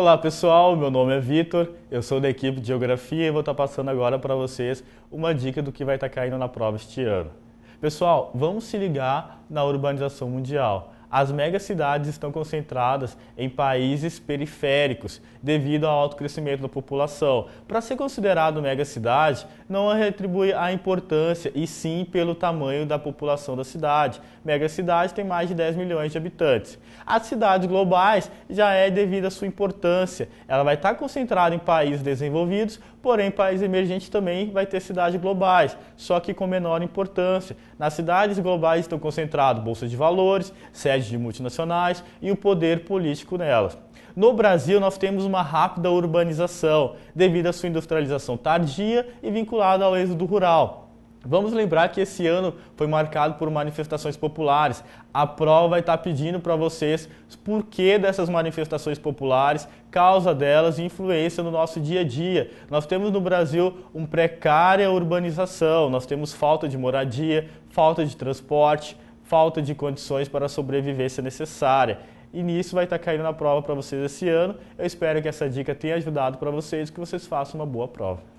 Olá pessoal, meu nome é Vitor, eu sou da equipe de Geografia e vou estar passando agora para vocês uma dica do que vai estar tá caindo na prova este ano. Pessoal, vamos se ligar na urbanização mundial as megacidades estão concentradas em países periféricos, devido ao alto crescimento da população. Para ser considerado megacidade, não retribui a importância, e sim pelo tamanho da população da cidade. Megacidade tem mais de 10 milhões de habitantes. As cidades globais já é devido à sua importância. Ela vai estar concentrada em países desenvolvidos, porém países emergentes também vai ter cidades globais, só que com menor importância. Nas cidades globais estão concentrados bolsas de valores, sede de multinacionais e o poder político nelas. No Brasil, nós temos uma rápida urbanização, devido à sua industrialização tardia e vinculada ao êxodo rural. Vamos lembrar que esse ano foi marcado por manifestações populares. A prova vai estar pedindo para vocês por que dessas manifestações populares, causa delas e influência no nosso dia a dia. Nós temos no Brasil uma precária urbanização, nós temos falta de moradia, falta de transporte, falta de condições para a sobrevivência necessária. E nisso vai estar caindo na prova para vocês esse ano. Eu espero que essa dica tenha ajudado para vocês, que vocês façam uma boa prova.